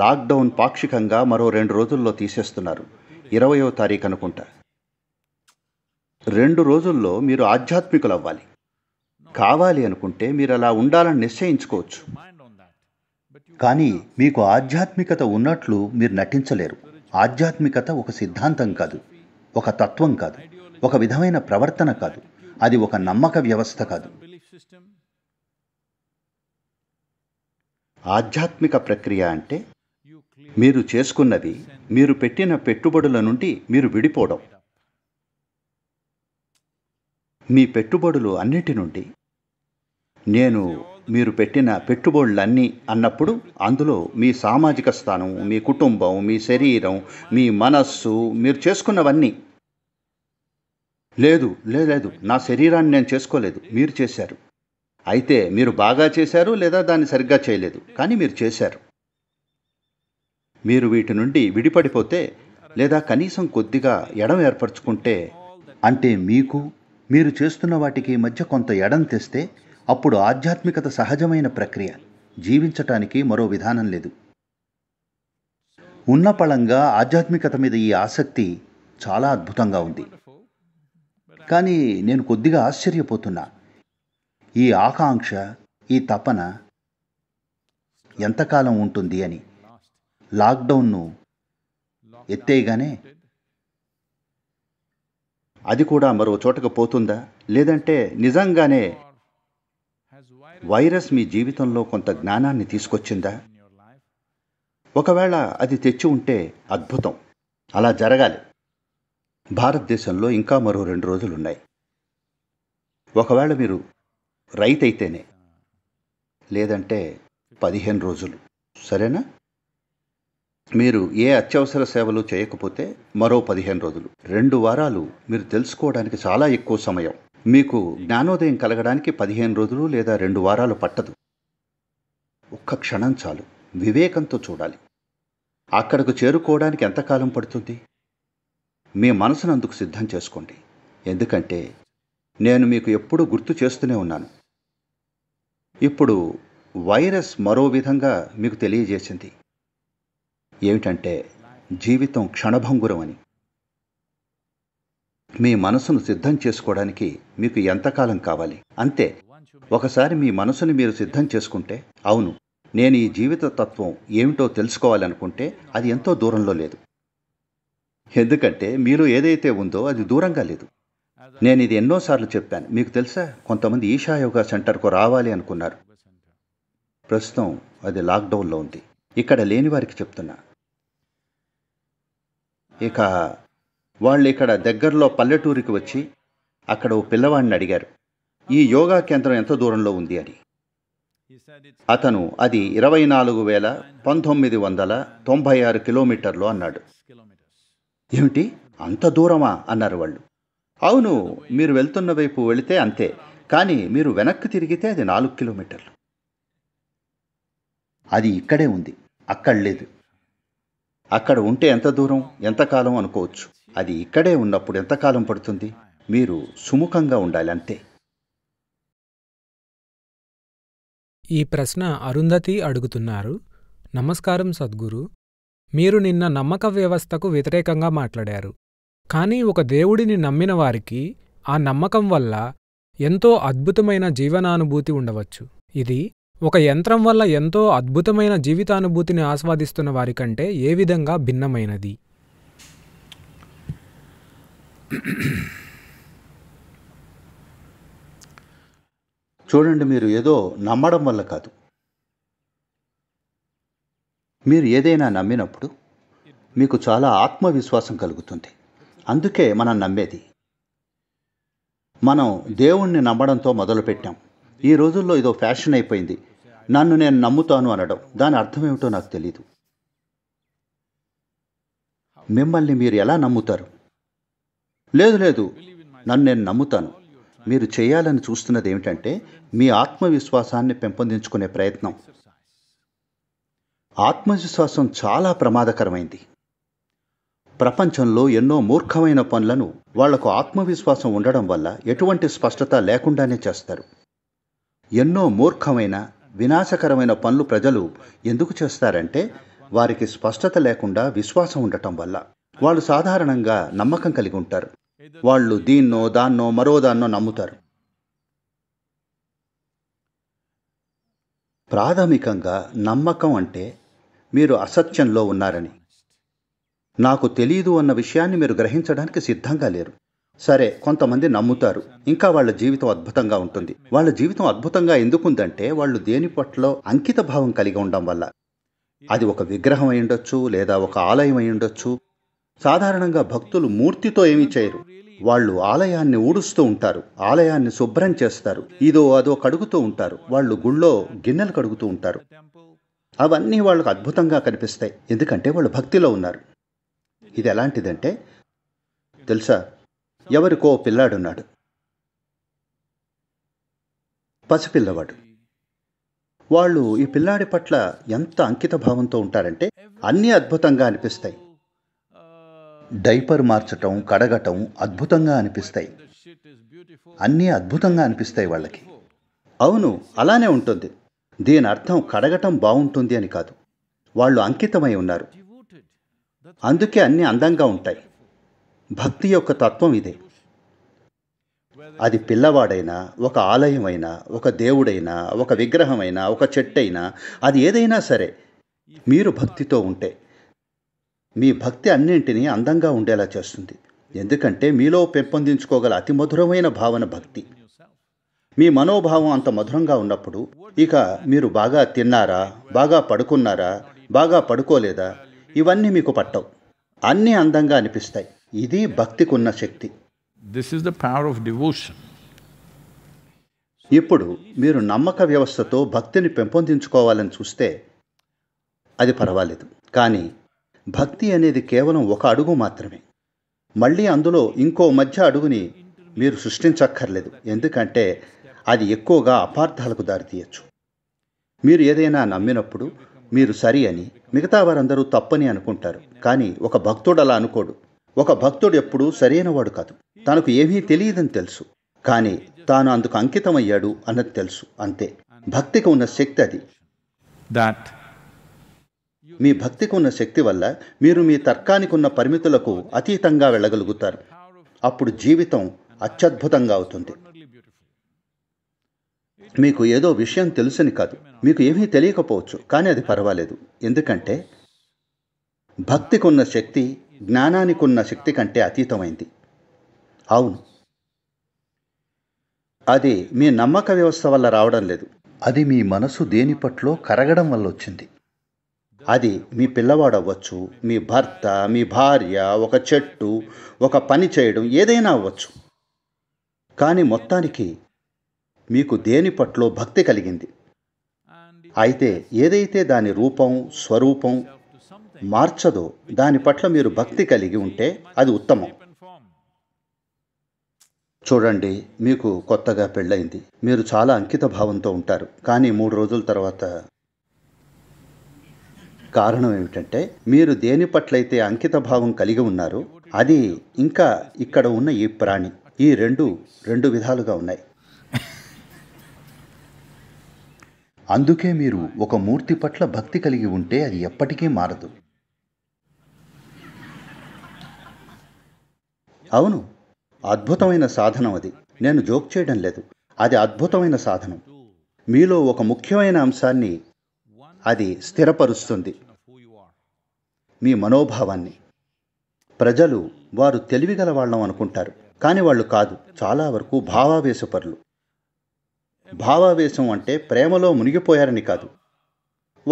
లాక్డౌన్ పాక్షికంగా మరో రెండు రోజుల్లో తీసేస్తున్నారు ఇరవయో తారీఖు అనుకుంటా రెండు రోజుల్లో మీరు ఆధ్యాత్మికులు అవ్వాలి కావాలి అనుకుంటే మీరు అలా ఉండాలని నిశ్చయించుకోవచ్చు కానీ మీకు ఆధ్యాత్మికత ఉన్నట్లు మీరు నటించలేరు ఆధ్యాత్మికత ఒక సిద్ధాంతం కాదు ఒక తత్వం కాదు ఒక విధమైన ప్రవర్తన కాదు అది ఒక నమ్మక వ్యవస్థ కాదు ఆధ్యాత్మిక ప్రక్రియ అంటే మీరు చేసుకున్నది మీరు పెట్టిన పెట్టుబడుల నుండి మీరు విడిపోవడం మీ పెట్టుబడులు అన్నిటి నుండి నేను మీరు పెట్టిన పెట్టుబడులన్నీ అన్నప్పుడు అందులో మీ సామాజిక స్థానం మీ కుటుంబం మీ శరీరం మీ మనస్సు మీరు చేసుకున్నవన్నీ లేదు లేదు నా శరీరాన్ని నేను చేసుకోలేదు మీరు చేశారు అయితే మీరు బాగా చేశారు లేదా దాన్ని సరిగ్గా చేయలేదు కానీ మీరు చేశారు మీరు వీటి నుండి విడిపడిపోతే లేదా కనీసం కొద్దిగా ఎడం ఏర్పరచుకుంటే అంటే మీకు మీరు చేస్తున్న వాటికి మధ్య కొంత ఎడం తెస్తే అప్పుడు ఆధ్యాత్మికత సహజమైన ప్రక్రియ జీవించటానికి మరో విధానం లేదు ఉన్న పళంగా ఆధ్యాత్మికత మీద ఈ ఆసక్తి చాలా అద్భుతంగా ఉంది కానీ నేను కొద్దిగా ఆశ్చర్యపోతున్నా ఈ ఆకాంక్ష ఈ తపన ఎంతకాలం ఉంటుంది అని లాక్డౌన్ను ఎత్తేయగానే అది కూడా మరో చోటకు పోతుందా లేదంటే నిజంగానే వైరస్ మీ జీవితంలో కొంత జ్ఞానాన్ని తీసుకొచ్చిందా ఒకవేళ అది తెచ్చి ఉంటే అద్భుతం అలా జరగాలి భారతదేశంలో ఇంకా మరో రెండు రోజులున్నాయి ఒకవేళ మీరు రైతైతేనే లేదంటే పదిహేను రోజులు సరేనా మీరు ఏ అత్యవసర సేవలు చేయకపోతే మరో పదిహేను రోజులు రెండు వారాలు మీరు తెలుసుకోవడానికి చాలా ఎక్కువ సమయం మీకు జ్ఞానోదయం కలగడానికి పదిహేను రోజులు లేదా రెండు వారాలు పట్టదు ఒక్క క్షణం చాలు వివేకంతో చూడాలి అక్కడకు చేరుకోవడానికి ఎంతకాలం పడుతుంది మీ మనసును అందుకు సిద్ధం చేసుకోండి ఎందుకంటే నేను మీకు ఎప్పుడూ గుర్తు చేస్తూనే ఉన్నాను ఇప్పుడు వైరస్ మరో విధంగా మీకు తెలియజేసింది ఏమిటంటే జీవితం క్షణభంగురం అని మీ మనసును సిద్ధం చేసుకోవడానికి మీకు ఎంతకాలం కావాలి అంతే ఒకసారి మీ మనసుని మీరు సిద్ధం చేసుకుంటే అవును నేను ఈ జీవిత తత్వం ఏమిటో తెలుసుకోవాలనుకుంటే అది ఎంతో దూరంలో లేదు ఎందుకంటే మీలో ఏదైతే ఉందో అది దూరంగా లేదు నేను ఇది ఎన్నోసార్లు చెప్పాను మీకు తెలుసా కొంతమంది ఈశా యోగా సెంటర్కు రావాలి అనుకున్నారు ప్రస్తుతం అది లాక్డౌన్లో ఉంది ఇక్కడ లేని వారికి చెప్తున్నా ఇక వాళ్ళు ఇక్కడ దగ్గరలో పల్లెటూరికి వచ్చి అక్కడ ఓ పిల్లవాడిని అడిగారు ఈ యోగా కేంద్రం ఎంత దూరంలో ఉంది అని అతను అది ఇరవై నాలుగు వేల పంతొమ్మిది వందల తొంభై ఆరు కిలోమీటర్లు అన్నాడు ఏమిటి అంత దూరమా అన్నారు వాళ్ళు అవును మీరు వెళ్తున్న వైపు వెళితే అంతే కానీ మీరు వెనక్కి తిరిగితే అది నాలుగు కిలోమీటర్లు అది ఇక్కడే ఉంది అక్కడ లేదు అక్కడ ఉంటే ఎంత దూరం ఎంతకాలం అనుకోవచ్చు అది ఇక్కడే ఉన్నప్పుడు ఎంతకాలం పడుతుంది మీరు సుముఖంగా ఉండాలి అంతే ఈ ప్రశ్న అరుంధతి అడుగుతున్నారు నమస్కారం సద్గురు మీరు నిన్న నమ్మక వ్యవస్థకు వ్యతిరేకంగా మాట్లాడారు కానీ ఒక దేవుడిని నమ్మిన వారికి ఆ నమ్మకం వల్ల ఎంతో అద్భుతమైన జీవనానుభూతి ఉండవచ్చు ఇది ఒక యంత్రం వల్ల ఎంతో అద్భుతమైన జీవితానుభూతిని ఆస్వాదిస్తున్న వారికంటే ఏ విధంగా భిన్నమైనది చూడండి మీరు ఏదో నమ్మడం వల్ల కాదు మీరు ఏదైనా నమ్మినప్పుడు మీకు చాలా ఆత్మవిశ్వాసం కలుగుతుంది అందుకే మనం నమ్మేది మనం దేవుణ్ణి నమ్మడంతో మొదలుపెట్టాం ఈ రోజుల్లో ఇదో ఫ్యాషన్ అయిపోయింది నన్ను నేను నమ్ముతాను అనడం దాని అర్థం ఏమిటో నాకు తెలియదు మిమ్మల్ని మీరు ఎలా నమ్ముతారు లేదు లేదు నన్ను నేను నమ్ముతాను మీరు చేయాలని చూస్తున్నది ఏమిటంటే మీ ఆత్మవిశ్వాసాన్ని పెంపొందించుకునే ప్రయత్నం ఆత్మవిశ్వాసం చాలా ప్రమాదకరమైంది ప్రపంచంలో ఎన్నో మూర్ఖమైన పనులను వాళ్లకు ఆత్మవిశ్వాసం ఉండడం వల్ల ఎటువంటి స్పష్టత లేకుండానే చేస్తారు ఎన్నో మూర్ఖమైన వినాశకరమైన పనులు ప్రజలు ఎందుకు చేస్తారంటే వారికి స్పష్టత లేకుండా విశ్వాసం ఉండటం వల్ల వాళ్ళు సాధారణంగా నమ్మకం కలిగి ఉంటారు వాళ్ళు దీన్నో దాన్నో మరో దాన్నో నమ్ముతారు ప్రాథమికంగా నమ్మకం అంటే మీరు అసత్యంలో ఉన్నారని నాకు తెలియదు అన్న విషయాన్ని మీరు గ్రహించడానికి సిద్ధంగా లేరు సరే కొంతమంది నమ్ముతారు ఇంకా వాళ్ళ జీవితం అద్భుతంగా ఉంటుంది వాళ్ళ జీవితం అద్భుతంగా ఎందుకుందంటే వాళ్ళు దేని పట్ల అంకిత భావం కలిగి ఉండడం వల్ల అది ఒక విగ్రహం అయ్యుండొచ్చు లేదా ఒక ఆలయం అయ్యుండొచ్చు సాధారణంగా భక్తులు మూర్తితో ఏమీ చేయరు వాళ్ళు ఆలయాన్ని ఊడుస్తూ ఉంటారు ఆలయాన్ని శుభ్రం చేస్తారు ఇదో అదో కడుగుతూ ఉంటారు వాళ్ళు గుళ్ళో గిన్నెలు కడుగుతూ ఉంటారు అవన్నీ వాళ్ళకు అద్భుతంగా కనిపిస్తాయి ఎందుకంటే వాళ్ళు భక్తిలో ఉన్నారు ఇది ఎలాంటిదంటే తెలుసా ఎవరికో పిల్లాడున్నాడు పసిపిల్లవాడు వాళ్ళు ఈ పిల్లాడి పట్ల ఎంత అంకిత భావంతో ఉంటారంటే అన్నీ అద్భుతంగా అనిపిస్తాయి డైపర్ మార్చటం కడగటం అద్భుతంగా అనిపిస్తాయి అన్నీ అద్భుతంగా అనిపిస్తాయి వాళ్ళకి అవును అలానే ఉంటుంది దీని అర్థం కడగటం బాగుంటుంది అని కాదు వాళ్ళు అంకితమై ఉన్నారు అందుకే అన్ని అందంగా ఉంటాయి భక్తి యొక్క తత్వం ఇదే అది పిల్లవాడైనా ఒక ఆలయమైనా ఒక దేవుడైనా ఒక విగ్రహమైనా ఒక చెట్టైనా అది ఏదైనా సరే మీరు భక్తితో ఉంటే మీ భక్తి అన్నింటినీ అందంగా ఉండేలా చేస్తుంది ఎందుకంటే మీలో పెంపొందించుకోగల అతి మధురమైన భావన భక్తి మీ మనోభావం అంత మధురంగా ఉన్నప్పుడు ఇక మీరు బాగా తిన్నారా బాగా పడుకున్నారా బాగా పడుకోలేదా ఇవన్నీ మీకు పట్టవు అన్నీ అందంగా అనిపిస్తాయి ఇది భక్తికున్న శక్తి this is the power of devotion ఇప్పుడు మీరు నమ్మక వ్యవస్థతో భక్తిని పెంపొందించుకోవాలని చూస్తే అది పర్వాలేదు కానీ భక్తి అనేది కేవలం ఒక అడుగు మాత్రమే మళ్ళీ అందులో ఇంకో మధ్య అడుగుని మీరు సృష్టించక్కర్లేదు ఎందుకంటే అది ఎక్కువగా అపార్థాలకు దారితీయచ్చు మీరు ఏదైనా నమ్మినప్పుడు మీరు సరి అని మిగతా వారందరూ తప్పని అనుకుంటారు కానీ ఒక భక్తుడు అలా అనుకోడు ఒక భక్తుడు ఎప్పుడూ సరైనవాడు కాదు తనకు ఏమీ తెలియదని తెలుసు కానీ తాను అందుకు అంకితమయ్యాడు అన్నది తెలుసు అంతే భక్తికి ఉన్న శక్తి అది దాట్ మీ భక్తికి ఉన్న శక్తి వల్ల మీరు మీ తర్కానికి ఉన్న పరిమితులకు అతీతంగా వెళ్ళగలుగుతారు అప్పుడు జీవితం అత్యద్భుతంగా అవుతుంది మీకు ఏదో విషయం తెలుసని కాదు మీకు ఏమీ తెలియకపోవచ్చు కానీ అది పర్వాలేదు ఎందుకంటే భక్తికున్న శక్తి జ్ఞానానికున్న శక్తి కంటే అతీతమైంది అవును అది మీ నమ్మక వ్యవస్థ వల్ల రావడం లేదు అది మీ మనసు దేని పట్ల కరగడం వల్ల వచ్చింది అది మీ పిల్లవాడు అవ్వచ్చు మీ భర్త మీ భార్య ఒక చెట్టు ఒక పని చేయడం ఏదైనా అవ్వచ్చు కానీ మొత్తానికి మీకు దేని పట్ల భక్తి కలిగింది అయితే ఏదైతే దాని రూపం స్వరూపం మార్చదో దాని పట్ల మీరు భక్తి కలిగి ఉంటే అది ఉత్తమం చూడండి మీకు కొత్తగా పెళ్ళయింది మీరు చాలా అంకిత భావంతో ఉంటారు కానీ మూడు రోజుల తర్వాత కారణం ఏమిటంటే మీరు దేని పట్లయితే అంకిత భావం కలిగి ఉన్నారు అది ఇంకా ఇక్కడ ఉన్న ఈ ప్రాణి ఈ రెండు రెండు విధాలుగా ఉన్నాయి అందుకే మీరు ఒక మూర్తి పట్ల భక్తి కలిగి ఉంటే అది ఎప్పటికీ మారదు అవును అద్భుతమైన సాధనం అది నేను జోక్ చేయడం లేదు అది అద్భుతమైన సాధనం మీలో ఒక ముఖ్యమైన అంశాన్ని అది స్థిరపరుస్తుంది మీ మనోభావాన్ని ప్రజలు వారు తెలివిగల వాళ్ళం అనుకుంటారు కానీ వాళ్ళు కాదు చాలా వరకు భావావేశపరులు భావావేశం అంటే ప్రేమలో మునిగిపోయారని కాదు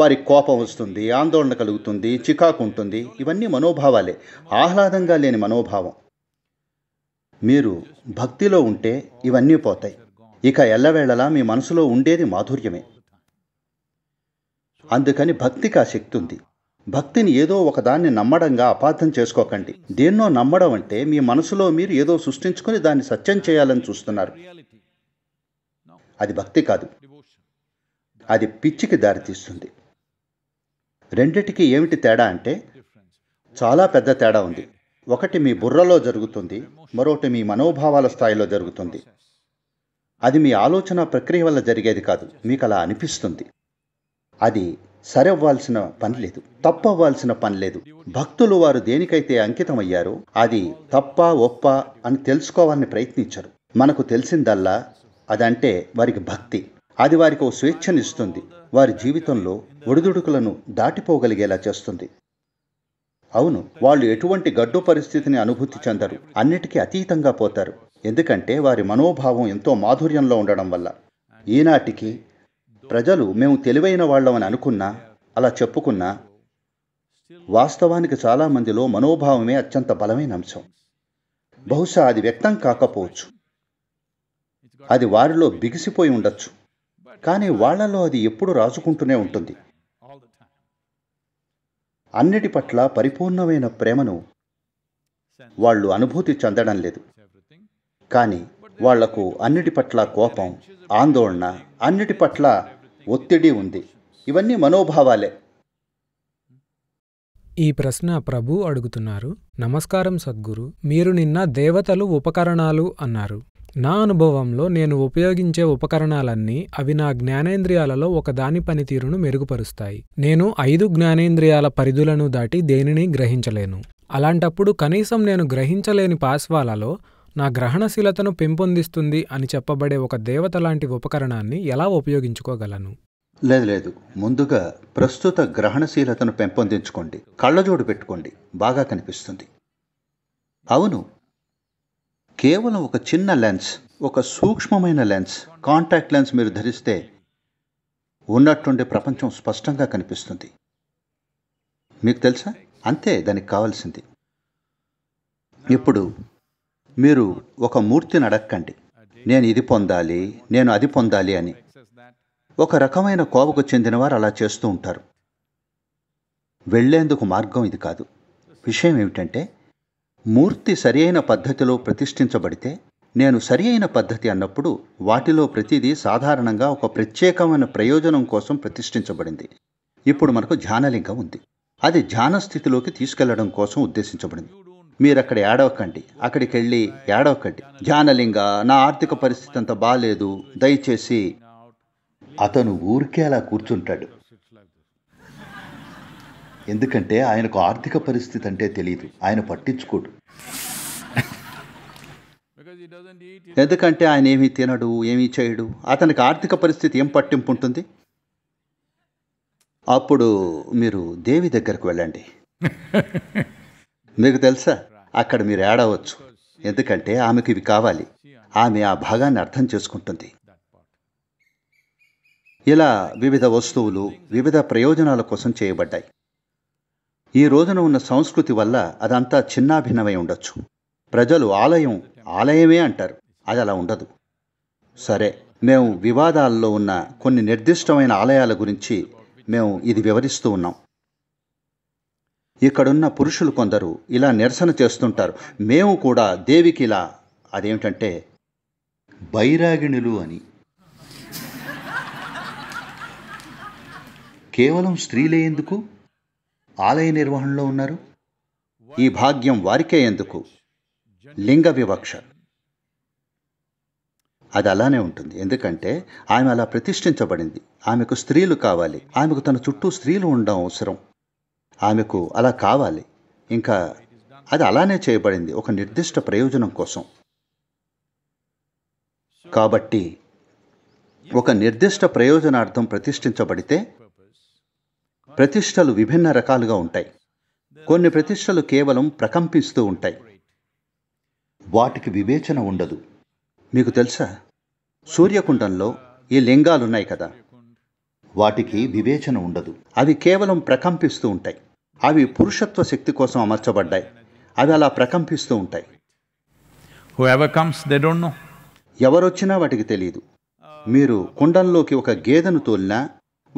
వారి కోపం వస్తుంది ఆందోళన కలుగుతుంది చికాకు ఉంటుంది ఇవన్నీ మనోభావాలే ఆహ్లాదంగా లేని మనోభావం మీరు భక్తిలో ఉంటే ఇవన్నీ పోతాయి ఇక ఎల్లవేళలా మీ మనసులో ఉండేది మాధుర్యమే అందుకని భక్తికి ఆ శక్తి ఉంది భక్తిని ఏదో ఒకదాన్ని నమ్మడంగా అపార్థం చేసుకోకండి దేన్నో నమ్మడం అంటే మీ మనసులో మీరు ఏదో సృష్టించుకొని దాన్ని సత్యం చేయాలని చూస్తున్నారు అది భక్తి కాదు అది పిచ్చికి దారితీస్తుంది రెండిటికి ఏమిటి తేడా అంటే చాలా పెద్ద తేడా ఉంది ఒకటి మీ బుర్రలో జరుగుతుంది మరొకటి మీ మనోభావాల స్థాయిలో జరుగుతుంది అది మీ ఆలోచన ప్రక్రియ వల్ల జరిగేది కాదు మీకు అలా అనిపిస్తుంది అది సరవ్వాల్సిన పని లేదు తప్పవ్వాల్సిన పని లేదు భక్తులు వారు దేనికైతే అంకితమయ్యారో అది తప్ప ఒప్ప అని తెలుసుకోవాలని ప్రయత్నించరు మనకు తెలిసిందల్లా అదంటే వారికి భక్తి అది వారికి ఓ స్వేచ్ఛనిస్తుంది వారి జీవితంలో ఒడిదుడుకులను దాటిపోగలిగేలా చేస్తుంది అవును వాళ్ళు ఎటువంటి గడ్డు పరిస్థితిని అనుభూతి చెందరు అన్నిటికీ అతీతంగా పోతారు ఎందుకంటే వారి మనోభావం ఎంతో మాధుర్యంలో ఉండడం వల్ల ఈనాటికి ప్రజలు మేము తెలివైన వాళ్ళమని అనుకున్నా అలా చెప్పుకున్నా వాస్తవానికి చాలామందిలో మనోభావమే అత్యంత బలమైన అంశం బహుశా అది వ్యక్తం కాకపోవచ్చు అది వారిలో బిగిసిపోయి ఉండొచ్చు కానీ వాళ్లలో అది ఎప్పుడు రాజుకుంటూనే ఉంటుంది అన్నిటి పట్ల పరిపూర్ణమైన ప్రేమను వాళ్ళు అనుభూతి చెందడం లేదు కానీ వాళ్లకు అన్నిటి పట్ల కోపం ఆందోళన అన్నిటి పట్ల ఒత్తిడి ఉంది ఇవన్నీ మనోభావాలే ఈ ప్రశ్న ప్రభు అడుగుతున్నారు నమస్కారం సద్గురు మీరు నిన్న దేవతలు ఉపకరణాలు అన్నారు నా అనుభవంలో నేను ఉపయోగించే ఉపకరణాలన్నీ అవి నా జ్ఞానేంద్రియాలలో ఒక దాని పనితీరును మెరుగుపరుస్తాయి నేను ఐదు జ్ఞానేంద్రియాల పరిధులను దాటి దేనిని గ్రహించలేను అలాంటప్పుడు కనీసం నేను గ్రహించలేని పాశ్వాలలో నా గ్రహణశీలతను పెంపొందిస్తుంది అని చెప్పబడే ఒక దేవత లాంటి ఉపకరణాన్ని ఎలా ఉపయోగించుకోగలను లేదు లేదు ముందుగా ప్రస్తుత గ్రహణశీలతను పెంపొందించుకోండి కళ్ళజోడు పెట్టుకోండి బాగా కనిపిస్తుంది అవును కేవలం ఒక చిన్న లెన్స్ ఒక సూక్ష్మమైన లెన్స్ కాంటాక్ట్ లెన్స్ మీరు ధరిస్తే ఉన్నట్టుండే ప్రపంచం స్పష్టంగా కనిపిస్తుంది మీకు తెలుసా అంతే దానికి కావాల్సింది ఇప్పుడు మీరు ఒక మూర్తిని అడక్కండి నేను ఇది పొందాలి నేను అది పొందాలి అని ఒక రకమైన కోవకు చెందినవారు అలా చేస్తూ ఉంటారు వెళ్లేందుకు మార్గం ఇది కాదు విషయం ఏమిటంటే మూర్తి సరియైన పద్ధతిలో ప్రతిష్ఠించబడితే నేను సరియైన పద్ధతి అన్నప్పుడు వాటిలో ప్రతిదీ సాధారణంగా ఒక ప్రత్యేకమైన ప్రయోజనం కోసం ప్రతిష్ఠించబడింది ఇప్పుడు మనకు ధ్యానలింగం ఉంది అది ధ్యాన స్థితిలోకి తీసుకెళ్లడం కోసం ఉద్దేశించబడింది మీరు అక్కడ ఏడవకండి అక్కడికి వెళ్ళి ఏడవకండి ధ్యానలింగ నా ఆర్థిక పరిస్థితి అంత బాగాలేదు దయచేసి అతను ఊరికేలా కూర్చుంటాడు ఎందుకంటే ఆయనకు ఆర్థిక పరిస్థితి అంటే తెలియదు ఆయన పట్టించుకోడు ఎందుకంటే ఆయన ఏమీ తినడు ఏమీ చేయడు అతనికి ఆర్థిక పరిస్థితి ఏం పట్టింపు ఉంటుంది అప్పుడు మీరు దేవి దగ్గరకు వెళ్ళండి మీకు తెలుసా అక్కడ మీరు ఏడవచ్చు ఎందుకంటే ఆమెకు ఇవి కావాలి ఆమె ఆ భాగాన్ని అర్థం చేసుకుంటుంది ఇలా వివిధ వస్తువులు వివిధ ప్రయోజనాల కోసం చేయబడ్డాయి ఈ రోజున ఉన్న సంస్కృతి వల్ల అదంతా చిన్నాభిన్నమై ఉండొచ్చు ప్రజలు ఆలయం ఆలయమే అంటారు అది అలా ఉండదు సరే మేము వివాదాల్లో ఉన్న కొన్ని నిర్దిష్టమైన ఆలయాల గురించి మేము ఇది వివరిస్తూ ఉన్నాం ఇక్కడున్న పురుషులు కొందరు ఇలా నిరసన చేస్తుంటారు మేము కూడా దేవికి ఇలా అదేమిటంటే బైరాగిణులు అని కేవలం స్త్రీలే ఎందుకు ఆలయ నిర్వహణలో ఉన్నారు ఈ భాగ్యం వారికే ఎందుకు లింగ వివక్ష అది అలానే ఉంటుంది ఎందుకంటే ఆమె అలా ప్రతిష్ఠించబడింది ఆమెకు స్త్రీలు కావాలి ఆమెకు తన చుట్టూ స్త్రీలు ఉండడం అవసరం ఆమెకు అలా కావాలి ఇంకా అది అలానే చేయబడింది ఒక నిర్దిష్ట ప్రయోజనం కోసం కాబట్టి ఒక నిర్దిష్ట ప్రయోజనార్థం ప్రతిష్ఠించబడితే ప్రతిష్టలు విభిన్న రకాలుగా ఉంటాయి కొన్ని ప్రతిష్టలు కేవలం ప్రకంపిస్తూ ఉంటాయి వాటికి వివేచన ఉండదు మీకు తెలుసా సూర్యకుండంలో ఈ లింగాలున్నాయి కదా వాటికి వివేచన ఉండదు అవి కేవలం ప్రకంపిస్తూ ఉంటాయి అవి పురుషత్వ శక్తి కోసం అమర్చబడ్డాయి అవి అలా ప్రకంపిస్తూ ఉంటాయి ఎవరొచ్చినా వాటికి తెలియదు మీరు కుండంలోకి ఒక గేదెను తోలినా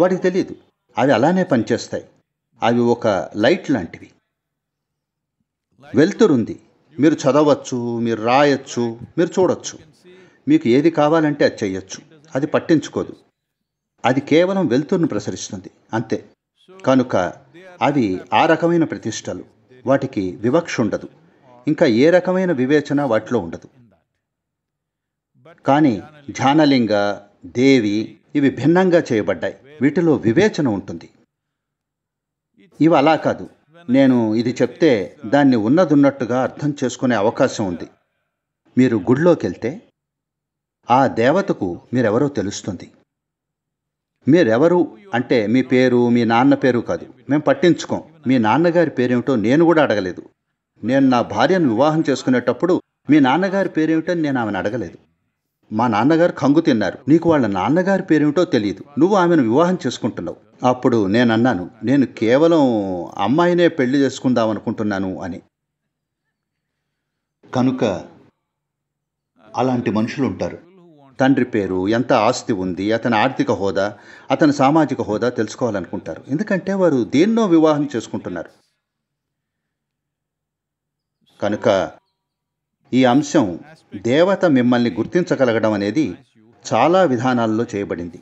వాటికి తెలియదు అవి అలానే పనిచేస్తాయి అవి ఒక లైట్ లాంటివి వెళ్తురుంది మీరు చదవచ్చు మీరు రాయచ్చు మీరు చూడొచ్చు మీకు ఏది కావాలంటే అది చేయొచ్చు అది పట్టించుకోదు అది కేవలం వెలుతురును ప్రసరిస్తుంది అంతే కనుక అవి ఆ రకమైన ప్రతిష్టలు వాటికి వివక్ష ఉండదు ఇంకా ఏ రకమైన వివేచన వాటిలో ఉండదు కానీ ధ్యానలింగ దేవి ఇవి భిన్నంగా చేయబడ్డాయి వీటిలో వివేచన ఉంటుంది ఇవి అలా కాదు నేను ఇది చెప్తే దాన్ని ఉన్నదున్నట్టుగా అర్థం చేసుకునే అవకాశం ఉంది మీరు గుడిలోకి వెళ్తే ఆ దేవతకు మీరెవరో తెలుస్తుంది మీరెవరు అంటే మీ పేరు మీ నాన్న పేరు కాదు మేము పట్టించుకోం మీ నాన్నగారి పేరేమిటో నేను కూడా అడగలేదు నేను నా భార్యను వివాహం చేసుకునేటప్పుడు మీ నాన్నగారి పేరేమిటో నేను ఆమెను అడగలేదు మా నాన్నగారు కంగు తిన్నారు నీకు వాళ్ళ నాన్నగారి పేరేమిటో తెలియదు నువ్వు ఆమెను వివాహం చేసుకుంటున్నావు అప్పుడు నేనన్నాను నేను కేవలం అమ్మాయినే పెళ్లి చేసుకుందాం అనుకుంటున్నాను అని కనుక అలాంటి మనుషులు ఉంటారు తండ్రి పేరు ఎంత ఆస్తి ఉంది అతని ఆర్థిక హోదా అతని సామాజిక హోదా తెలుసుకోవాలనుకుంటారు ఎందుకంటే వారు దేన్నో వివాహం చేసుకుంటున్నారు కనుక ఈ అంశం దేవత మిమ్మల్ని గుర్తించగలగడం అనేది చాలా విధానాల్లో చేయబడింది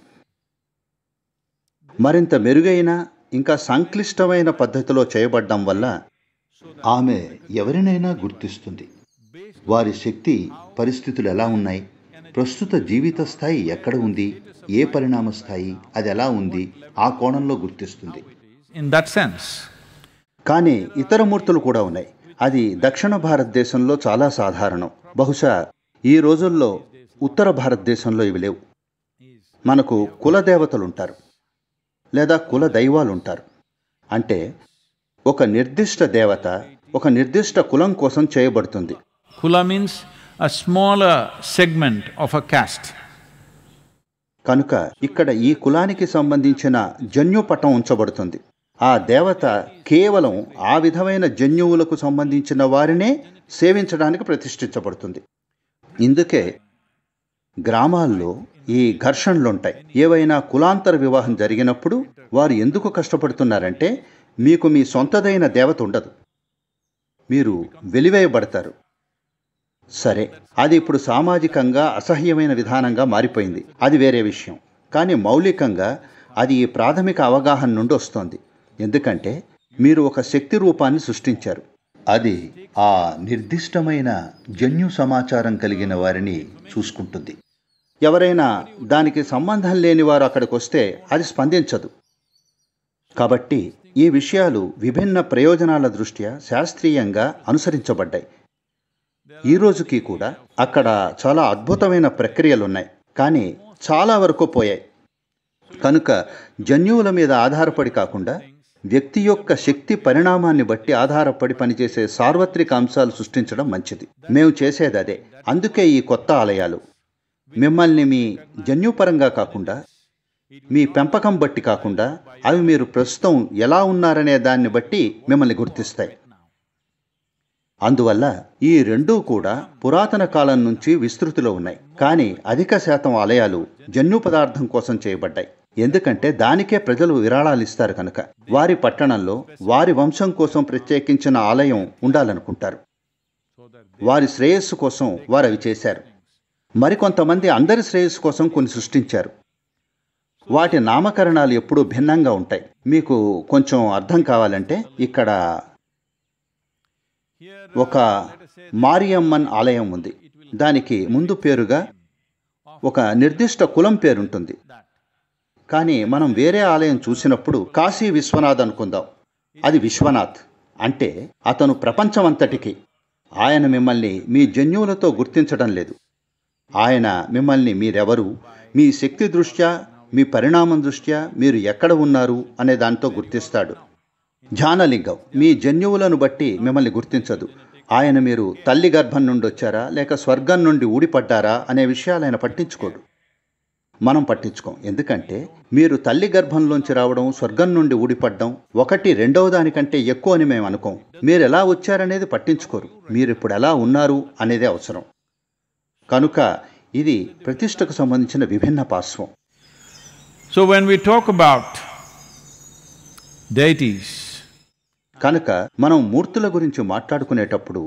మరింత మెరుగైన ఇంకా సంక్లిష్టమైన పద్ధతిలో చేయబడడం వల్ల ఆమె ఎవరినైనా గుర్తిస్తుంది వారి శక్తి పరిస్థితులు ఎలా ఉన్నాయి ప్రస్తుత జీవిత స్థాయి ఎక్కడ ఉంది ఏ పరిణామ స్థాయి అది ఎలా ఉంది ఆ కోణంలో గుర్తిస్తుంది కానీ ఇతర మూర్తులు కూడా ఉన్నాయి అది దక్షిణ భారతదేశంలో చాలా సాధారణం బహుశా ఈ రోజుల్లో ఉత్తర భారతదేశంలో ఇవి లేవు మనకు కులదేవతలుంటారు లేదా కుల దైవాలుంటారు అంటే ఒక నిర్దిష్ట దేవత ఒక నిర్దిష్ట కులం కోసం చేయబడుతుంది కుల means a small segment of a caste కనుక ఇక్కడ ఈ కులానికి సంబంధించిన జన్యుపటం ఉంచబడుతుంది ఆ దేవత కేవలం ఆ విధమైన జన్యువులకు సంబంధించిన వారినే సేవించడానికి ప్రతిష్ఠించబడుతుంది ఇందుకే గ్రామాల్లో ఈ ఘర్షణలుంటాయి ఏవైనా కులాంతర వివాహం జరిగినప్పుడు వారు ఎందుకు కష్టపడుతున్నారంటే మీకు మీ సొంతదైన దేవత ఉండదు మీరు వెలివేయబడతారు సరే అది ఇప్పుడు సామాజికంగా అసహ్యమైన విధానంగా మారిపోయింది అది వేరే విషయం కానీ మౌలికంగా అది ఈ ప్రాథమిక అవగాహన నుండి వస్తోంది ఎందుకంటే మీరు ఒక శక్తి రూపాన్ని సృష్టించారు అది ఆ నిర్దిష్టమైన జన్యు సమాచారం కలిగిన వారిని చూసుకుంటుంది ఎవరైనా దానికి సంబంధం లేని వారు అక్కడికి వస్తే అది స్పందించదు కాబట్టి ఈ విషయాలు విభిన్న ప్రయోజనాల దృష్ట్యా శాస్త్రీయంగా అనుసరించబడ్డాయి ఈ రోజుకి కూడా అక్కడ చాలా అద్భుతమైన ప్రక్రియలున్నాయి కానీ చాలా వరకు పోయాయి కనుక జన్యువుల మీద ఆధారపడి కాకుండా వ్యక్తి యొక్క శక్తి పరిణామాన్ని బట్టి ఆధారపడి పనిచేసే సార్వత్రిక అంశాలు సృష్టించడం మంచిది మేము చేసేది అదే అందుకే ఈ కొత్త ఆలయాలు మిమ్మల్ని మీ జన్యుపరంగా కాకుండా మీ పెంపకం బట్టి కాకుండా అవి మీరు ప్రస్తుతం ఎలా ఉన్నారనే దాన్ని బట్టి మిమ్మల్ని గుర్తిస్తాయి అందువల్ల ఈ రెండూ కూడా పురాతన కాలం నుంచి విస్తృతిలో ఉన్నాయి కానీ అధిక శాతం ఆలయాలు జన్యు పదార్థం కోసం చేయబడ్డాయి ఎందుకంటే దానికే ప్రజలు విరాళాలు ఇస్తారు కనుక వారి పట్టణంలో వారి వంశం కోసం ప్రత్యేకించిన ఆలయం ఉండాలనుకుంటారు వారి శ్రేయస్సు కోసం వారు అవి చేశారు మరికొంతమంది అందరి శ్రేయస్సు కోసం కొన్ని సృష్టించారు వాటి నామకరణాలు ఎప్పుడూ భిన్నంగా ఉంటాయి మీకు కొంచెం అర్థం కావాలంటే ఇక్కడ ఒక మారియమ్మన్ ఆలయం ఉంది దానికి ముందు పేరుగా ఒక నిర్దిష్ట కులం పేరుంటుంది కానీ మనం వేరే ఆలయం చూసినప్పుడు కాశీ విశ్వనాథ్ అనుకుందాం అది విశ్వనాథ్ అంటే అతను ప్రపంచమంతటికి ఆయన మిమ్మల్ని మీ జన్యువులతో గుర్తించడం లేదు ఆయన మిమ్మల్ని మీరెవరు మీ శక్తి దృష్ట్యా మీ పరిణామం దృష్ట్యా మీరు ఎక్కడ ఉన్నారు అనే దాంతో గుర్తిస్తాడు ధ్యానలింగం మీ జన్యువులను బట్టి మిమ్మల్ని గుర్తించదు ఆయన మీరు తల్లి గర్భం నుండి వచ్చారా లేక స్వర్గం నుండి ఊడిపడ్డారా అనే విషయాలు ఆయన పట్టించుకోడు మనం పట్టించుకోం ఎందుకంటే మీరు తల్లి గర్భంలోంచి రావడం స్వర్గం నుండి ఊడిపడ్డం ఒకటి రెండవ దానికంటే ఎక్కువ అని మేము అనుకోం మీరు ఎలా వచ్చారనేది పట్టించుకోరు మీరు ఇప్పుడు ఎలా ఉన్నారు అనేదే అవసరం కనుక ఇది ప్రతిష్టకు సంబంధించిన విభిన్న పార్శ్వం so when we talk about deities కనుక మనం మూర్తుల గురించి మాట్లాడుకునేటప్పుడు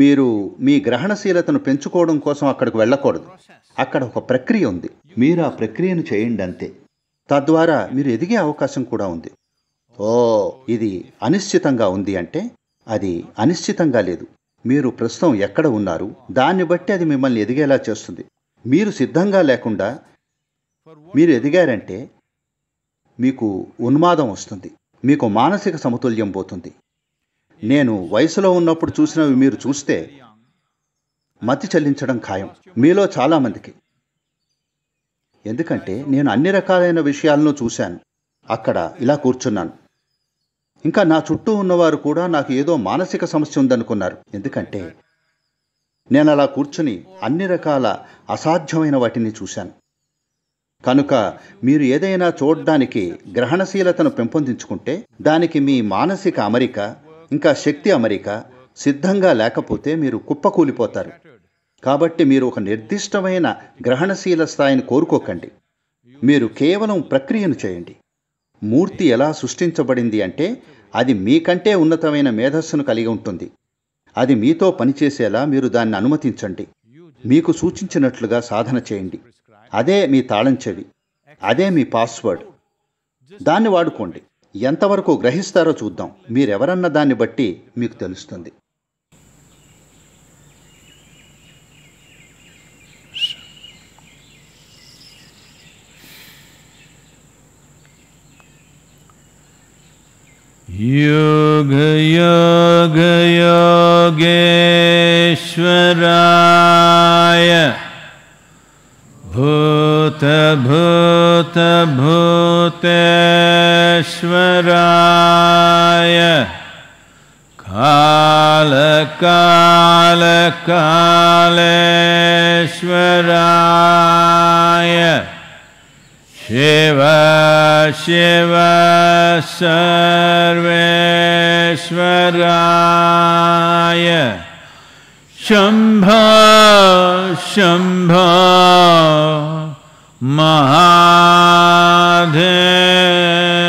మీరు మీ గ్రహణశీలతను పెంచుకోవడం కోసం అక్కడికి వెళ్ళకూడదు అక్కడ ఒక ప్రక్రియ ఉంది మీరు ఆ ప్రక్రియను చేయండి అంతే తద్వారా మీరు ఎదిగే అవకాశం కూడా ఉంది ఓ ఇది అనిశ్చితంగా ఉంది అంటే అది అనిశ్చితంగా లేదు మీరు ప్రస్తుతం ఎక్కడ ఉన్నారు దాన్ని బట్టి అది మిమ్మల్ని ఎదిగేలా చేస్తుంది మీరు సిద్ధంగా లేకుండా మీరు ఎదిగారంటే మీకు ఉన్మాదం వస్తుంది మీకు మానసిక సమతుల్యం పోతుంది నేను వయసులో ఉన్నప్పుడు చూసినవి మీరు చూస్తే మతి చెల్లించడం ఖాయం మీలో చాలామందికి ఎందుకంటే నేను అన్ని రకాలైన విషయాలను చూశాను అక్కడ ఇలా కూర్చున్నాను ఇంకా నా చుట్టూ ఉన్నవారు కూడా నాకు ఏదో మానసిక సమస్య ఉందనుకున్నారు ఎందుకంటే నేను అలా కూర్చుని అన్ని రకాల అసాధ్యమైన వాటిని చూశాను కనుక మీరు ఏదైనా చూడడానికి గ్రహణశీలతను పెంపొందించుకుంటే దానికి మీ మానసిక అమరిక ఇంకా శక్తి అమరిక సిద్ధంగా లేకపోతే మీరు కుప్పకూలిపోతారు కాబట్టి మీరు ఒక నిర్దిష్టమైన గ్రహణశీల స్థాయిని కోరుకోకండి మీరు కేవలం ప్రక్రియను చేయండి మూర్తి ఎలా సృష్టించబడింది అంటే అది మీకంటే ఉన్నతమైన మేధస్సును కలిగి ఉంటుంది అది మీతో పనిచేసేలా మీరు దాన్ని అనుమతించండి మీకు సూచించినట్లుగా సాధన చేయండి అదే మీ తాళం చెవి అదే మీ పాస్వర్డ్ దాన్ని వాడుకోండి ఎంతవరకు గ్రహిస్తారో చూద్దాం మీరెవరన్న దాన్ని బట్టి మీకు తెలుస్తుంది योग योगयोगेश्वराय भूत भूत भूत श्वराय काल काल काल्वराय Shiva Shiva Sarveshwaraya Shambha Shambha Mahadeva